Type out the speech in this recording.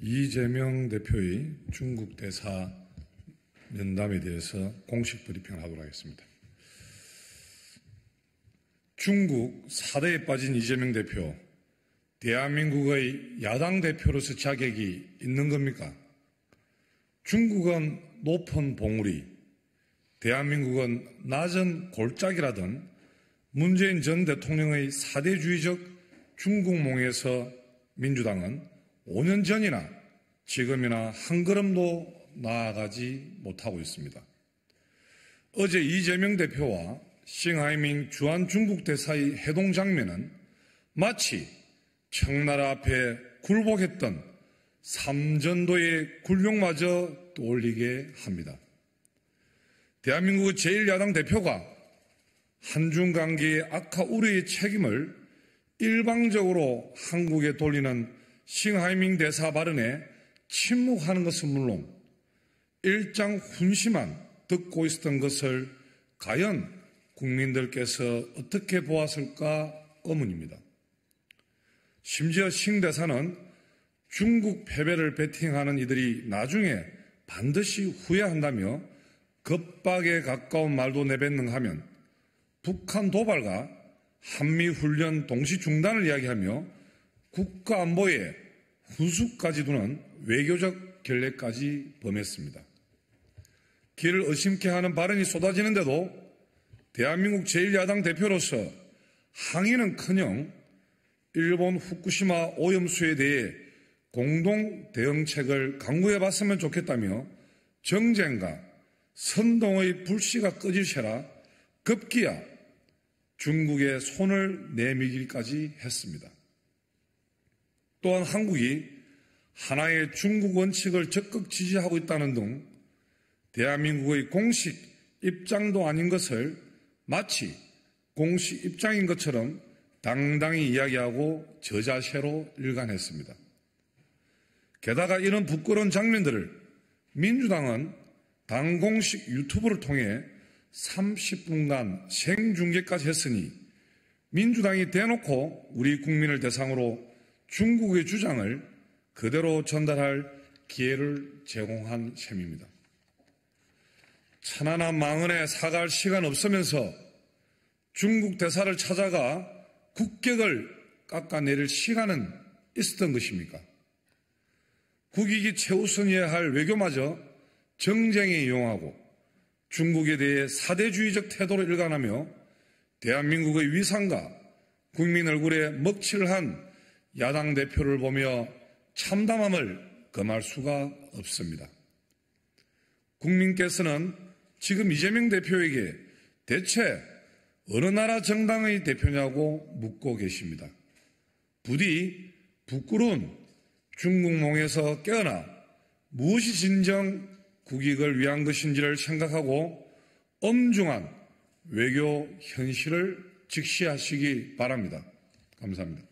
이재명 대표의 중국 대사 면담에 대해서 공식 브리핑을 하도록 하겠습니다. 중국 사대에 빠진 이재명 대표, 대한민국의 야당 대표로서 자격이 있는 겁니까? 중국은 높은 봉우리, 대한민국은 낮은 골짜기라던 문재인 전 대통령의 사대주의적 중국몽에서 민주당은 5년 전이나 지금이나 한 걸음도 나아가지 못하고 있습니다. 어제 이재명 대표와 싱하이밍 주한 중국 대사의 해동 장면은 마치 청나라 앞에 굴복했던 삼전도의 굴욕마저 떠올리게 합니다. 대한민국 제1야당 대표가 한중 관계의 악화 우려의 책임을 일방적으로 한국에 돌리는 싱하이밍 대사 발언에 침묵하는 것은 물론 일장 훈시만 듣고 있었던 것을 과연 국민들께서 어떻게 보았을까 의문입니다. 심지어 싱 대사는 중국 패배를 베팅하는 이들이 나중에 반드시 후회한다며 급박에 가까운 말도 내뱉는하면 북한 도발과 한미 훈련 동시 중단을 이야기하며 국가안보에 후수까지두는 외교적 결례까지 범했습니다. 길을 의심케 하는 발언이 쏟아지는데도 대한민국 제1야당 대표로서 항의는커녕 일본 후쿠시마 오염수에 대해 공동 대응책을 강구해 봤으면 좋겠다며 정쟁과 선동의 불씨가 꺼질 채라 급기야 중국의 손을 내밀기까지 했습니다. 또한 한국이 하나의 중국 원칙을 적극 지지하고 있다는 등 대한민국의 공식 입장도 아닌 것을 마치 공식 입장인 것처럼 당당히 이야기하고 저자세로 일관했습니다. 게다가 이런 부끄러운 장면들을 민주당은 당공식 유튜브를 통해 30분간 생중계까지 했으니 민주당이 대놓고 우리 국민을 대상으로 중국의 주장을 그대로 전달할 기회를 제공한 셈입니다. 천안함 망언에 사갈 시간 없으면서 중국 대사를 찾아가 국격을 깎아내릴 시간은 있었던 것입니까? 국익이 최우선이어야 할 외교마저 정쟁에 이용하고 중국에 대해 사대주의적 태도로 일관하며 대한민국의 위상과 국민 얼굴에 먹칠한 야당 대표를 보며 참담함을 금할 수가 없습니다. 국민께서는 지금 이재명 대표에게 대체 어느 나라 정당의 대표냐고 묻고 계십니다. 부디 부끄러운 중국몽에서 깨어나 무엇이 진정 국익을 위한 것인지를 생각하고 엄중한 외교 현실을 직시하시기 바랍니다. 감사합니다.